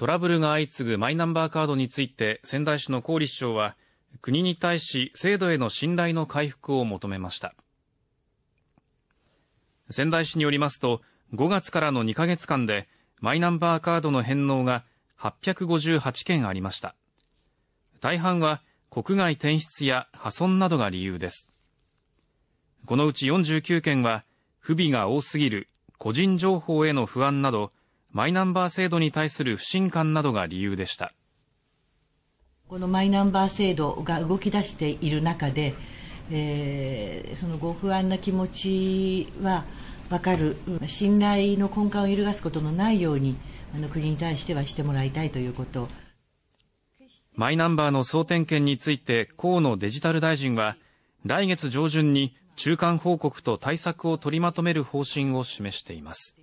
トラブルが相次ぐマイナンバーカードについて仙台市の郡市長は国に対し制度への信頼の回復を求めました仙台市によりますと5月からの2ヶ月間でマイナンバーカードの返納が858件ありました大半は国外転出や破損などが理由ですこのうち49件は不備が多すぎる個人情報への不安などマイナンバー制度に対する不信感などが理由でした。このマイナンバー制度が動き出している中で、えー、そのご不安な気持ちはわかる、信頼の根幹を揺るがすことのないように、あの国に対してはしてもらいたいということマイナンバーの総点検について、河野デジタル大臣は、来月上旬に中間報告と対策を取りまとめる方針を示しています。